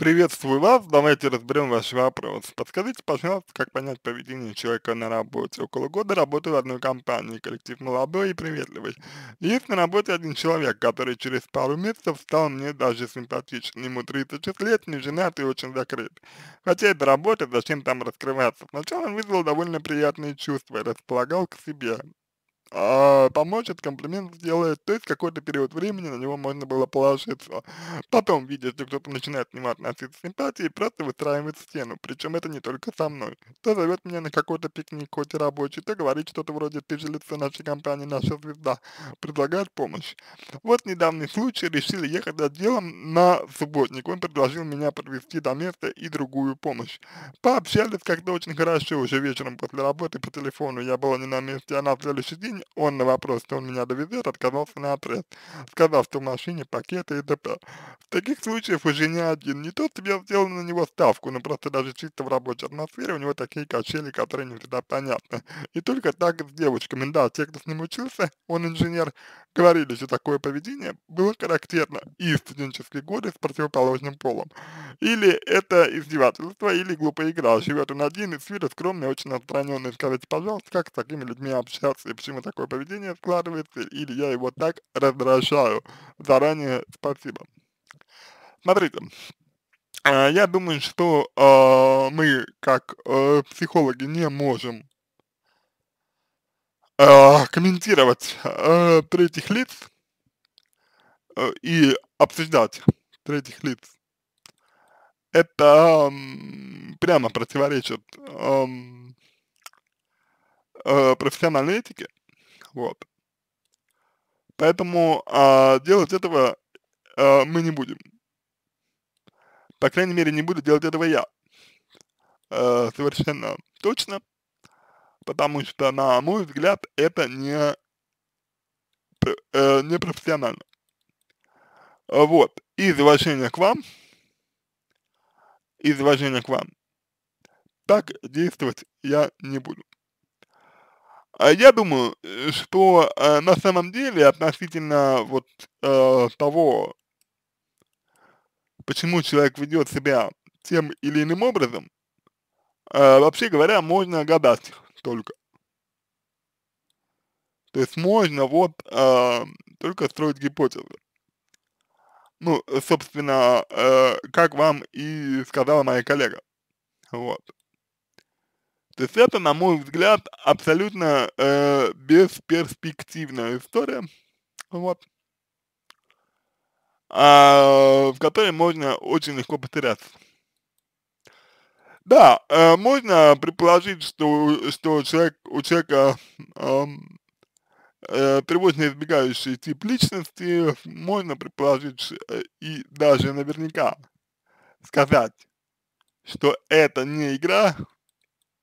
Приветствую вас, давайте разберем ваш вопрос. Подскажите, пожалуйста, как понять поведение человека на работе. Около года работаю в одной компании, коллектив молодой и приветливый. Есть на работе один человек, который через пару месяцев стал мне даже симпатичен. Ему 36 лет, не женат и очень закрыт. Хотя это работа, зачем там раскрываться. Сначала он вызвал довольно приятные чувства и располагал к себе э, помочь, этот комплимент сделает, то есть какой-то период времени на него можно было положиться. Потом, видя, что кто-то начинает внимательно относиться симпатии, просто выстраивает стену, причем это не только со мной. То зовет меня на какой-то пикник, хоть и рабочий, то говорит что-то вроде «ты же лицо нашей компании, наша звезда», предлагает помощь. Вот недавний случай, решили ехать за делом на субботник, он предложил меня подвести до места и другую помощь. Пообщались как-то очень хорошо, уже вечером после работы по телефону я была не на месте, она а в следующий день он на вопрос, что он меня довезет, отказался на отрез, сказав, что в машине пакеты и т.п. В таких случаях уже не один. Не тот, тебе сделал на него ставку, но просто даже чисто в рабочей атмосфере у него такие качели, которые не всегда понятны. И только так с девочками. Да, те, кто с ним учился, он инженер, говорили, что такое поведение было характерно и в студенческие годы с противоположным полом. Или это издевательство, или глупая игра. Живет он один, и с вида скромный, очень отстраненный. Скажите, пожалуйста, как с такими людьми общаться и почему так такое поведение складывается, или я его так раздражаю. Заранее спасибо. Смотрите, а, я думаю, что а, мы, как э, психологи, не можем а, комментировать третьих лиц э, и обсуждать третьих лиц. Это прямо противоречит э, профессиональной этике. Вот. Поэтому э, делать этого э, мы не будем. По крайней мере, не буду делать этого я. Э, совершенно точно. Потому что, на мой взгляд, это не, э, не профессионально. Вот. Из уважения к вам, из уважения к вам, так действовать я не буду. А я думаю, э, что э, на самом деле относительно вот э, того, почему человек ведет себя тем или иным образом, вообще говоря, можно гадать только. То есть можно вот э, только строить гипотезы. Ну, собственно, э, как вам и сказала моя коллега. Вот. То есть это, на мой взгляд, абсолютно э, бесперспективная история, вот, а, в которой можно очень легко потеряться. Да, э, можно предположить, что, что человек, у человека э, э, тревожно избегающий тип личности, можно предположить э, и даже наверняка сказать, что это не игра,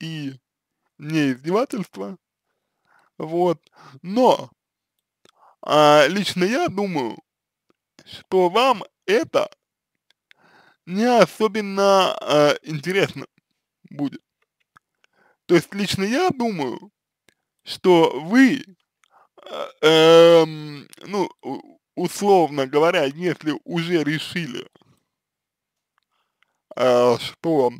и не издевательство, вот, но а, лично я думаю, что вам это не особенно а, интересно будет. То есть лично я думаю, что вы, э, э, ну, условно говоря, если уже решили, э, что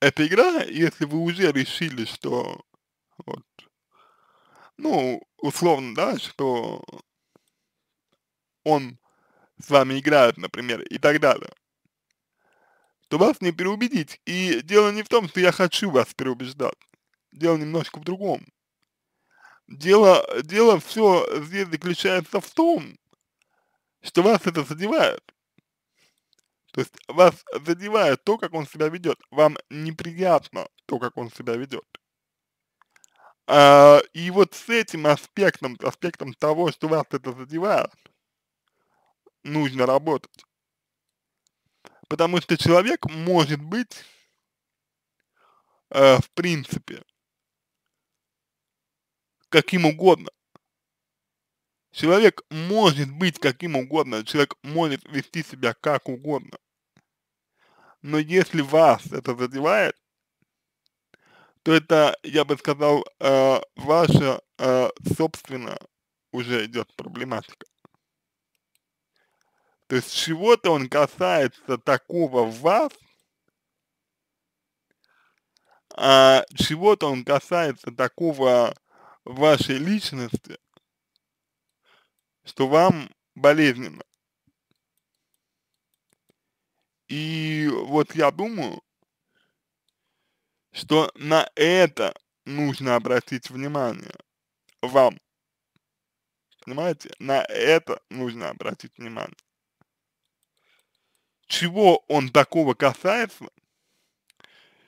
эта игра, если вы уже решили, что вот, ну, условно, да, что он с вами играет, например, и так далее, то вас не переубедить. И дело не в том, что я хочу вас переубеждать. Дело немножко в другом. Дело, дело все здесь заключается в том, что вас это задевает. То есть вас задевает то, как он себя ведет. Вам неприятно то, как он себя ведет. А, и вот с этим аспектом, аспектом того, что вас это задевает, нужно работать. Потому что человек может быть, э, в принципе, каким угодно. Человек может быть каким угодно, человек может вести себя как угодно но если вас это задевает, то это, я бы сказал, э, ваша э, собственно уже идет проблематика. То есть чего-то он касается такого в вас, а чего-то он касается такого вашей личности, что вам болезненно. И вот я думаю, что на это нужно обратить внимание вам. Понимаете? На это нужно обратить внимание. Чего он такого касается,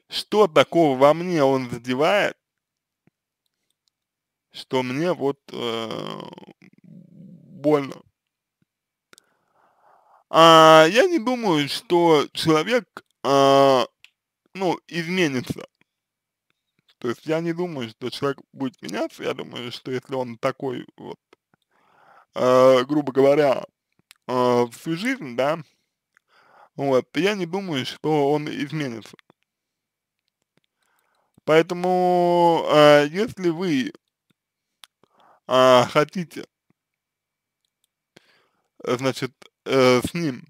что такого во мне он задевает, что мне вот э, больно. А, я не думаю, что человек, а, ну, изменится. То есть я не думаю, что человек будет меняться, я думаю, что если он такой вот, э, грубо говоря, э, всю жизнь, да, вот, я не думаю, что он изменится. Поэтому, э, если вы э, хотите, значит, Э, с ним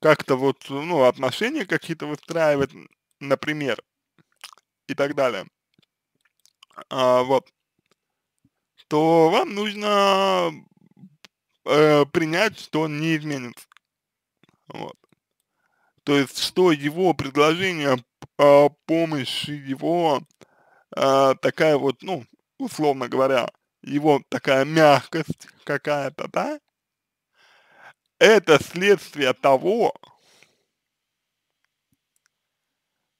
как-то вот, ну, отношения какие-то выстраивать, например, и так далее, а, вот, то вам нужно э, принять, что он не изменится. Вот. То есть, что его предложение э, помощи, его э, такая вот, ну, условно говоря, его такая мягкость какая-то, да, это следствие того,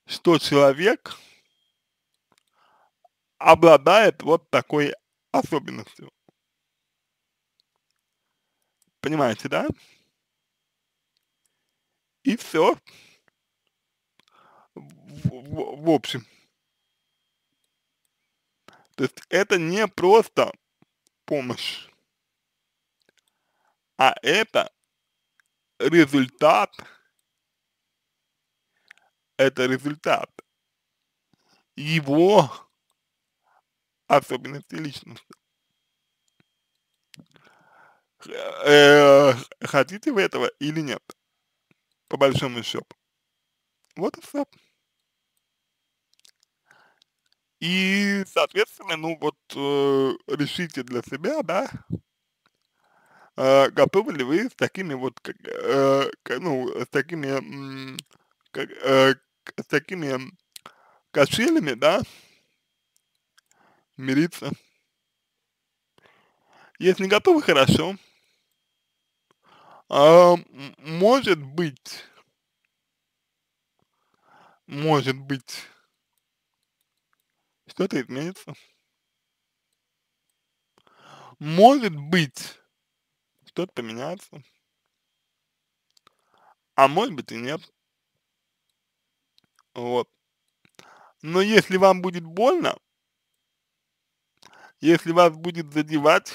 что человек обладает вот такой особенностью. Понимаете, да? И все. В, в общем. То есть это не просто помощь, а это результат – это результат его особенностей личности. Э, хотите вы этого или нет, по большому счету. Вот и все. И, соответственно, ну вот э, решите для себя, да, а, готовы ли вы с такими вот, э, ну, с такими, э, с такими кошелями, да, мириться? Если не готовы, хорошо. А, может быть, может быть, что-то изменится. Может быть, что-то поменяется. А может быть и нет. Вот. Но если вам будет больно, если вас будет задевать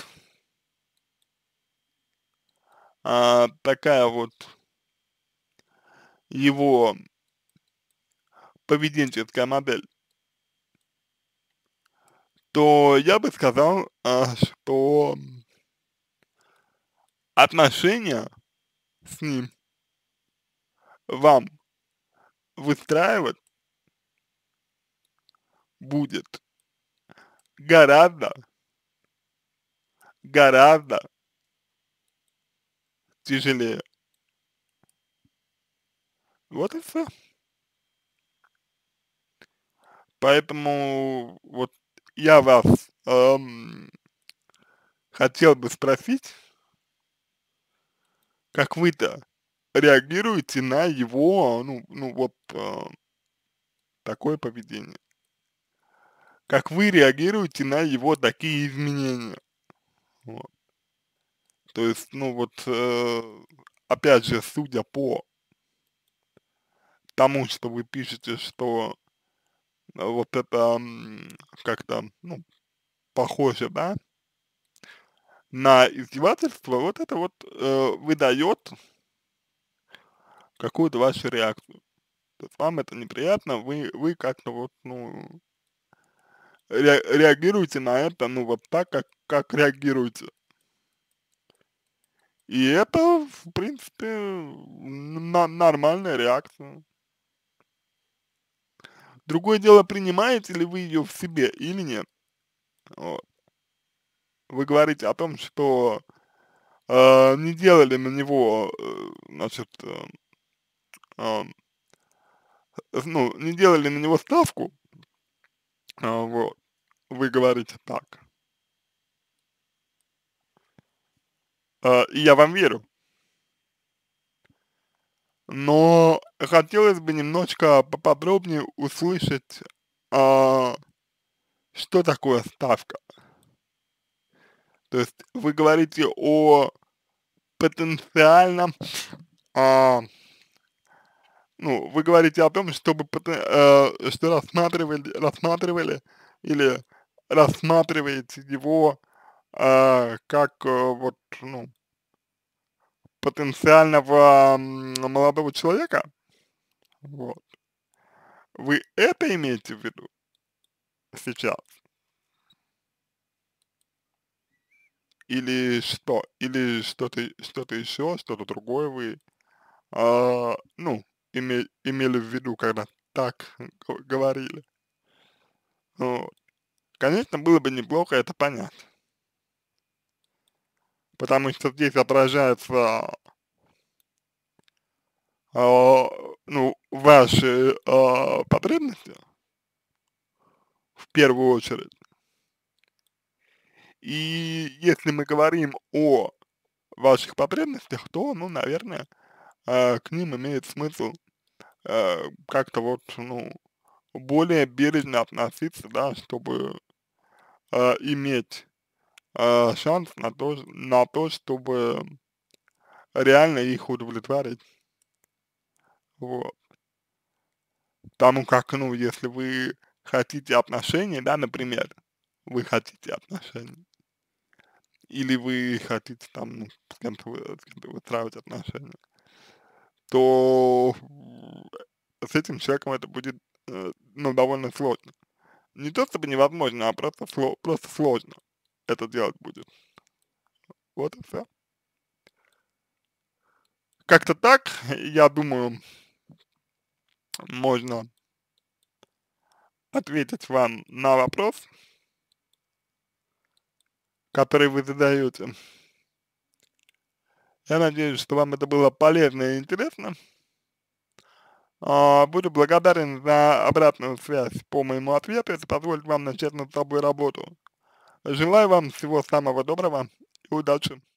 а, такая вот его поведенческая модель, то я бы сказал, а, что отношения с ним вам выстраивать будет гораздо, гораздо тяжелее. Вот и все. Поэтому вот я вас эм, хотел бы спросить, как вы-то реагируете на его, ну, ну вот, э, такое поведение? Как вы реагируете на его такие изменения? Вот. То есть, ну вот, э, опять же, судя по тому, что вы пишете, что э, вот это как-то, ну, похоже, да, на издевательство, вот это вот э, выдает какую-то вашу реакцию. То есть вам это неприятно, вы, вы как-то вот, ну, реагируете на это, ну, вот так, как, как реагируете. И это, в принципе, на нормальная реакция. Другое дело, принимаете ли вы ее в себе или нет. Вот вы говорите о том, что э, не делали на него, э, значит, э, э, э ну, не делали на него ставку, э, вот, вы говорите так. Э, и я вам верю. Но хотелось бы немножко поподробнее услышать, э, что такое ставка. То есть вы говорите о потенциальном, а, ну, вы говорите о том, чтобы, э, что рассматривали, рассматривали или рассматриваете его э, как э, вот, ну, потенциального молодого человека, вот. Вы это имеете в виду сейчас? или что, или что-то что-то еще, что-то другое вы, э, ну, име, имели в виду, когда так говорили. Вот. Ну, конечно, было бы неплохо, это понятно. Потому что здесь отражается э, а, ну, ваши э, потребности в первую очередь. И если мы говорим о ваших потребностях, то, ну, наверное, э, к ним имеет смысл э, как-то вот, ну, более бережно относиться, да, чтобы э, иметь шанс на то, на то, чтобы реально их удовлетворить. Вот. Потому как, ну, если вы хотите отношения, да, например, вы хотите отношения или вы хотите там ну, с кем-то кем выстраивать отношения, то с этим человеком это будет, э, ну, довольно сложно. Не то чтобы невозможно, а просто, сло, просто сложно это делать будет. Вот и все. Как-то так, я думаю, можно ответить вам на вопрос который вы задаете. Я надеюсь, что вам это было полезно и интересно. А, буду благодарен за обратную связь по моему ответу. Это позволит вам начать над собой работу. Желаю вам всего самого доброго и удачи.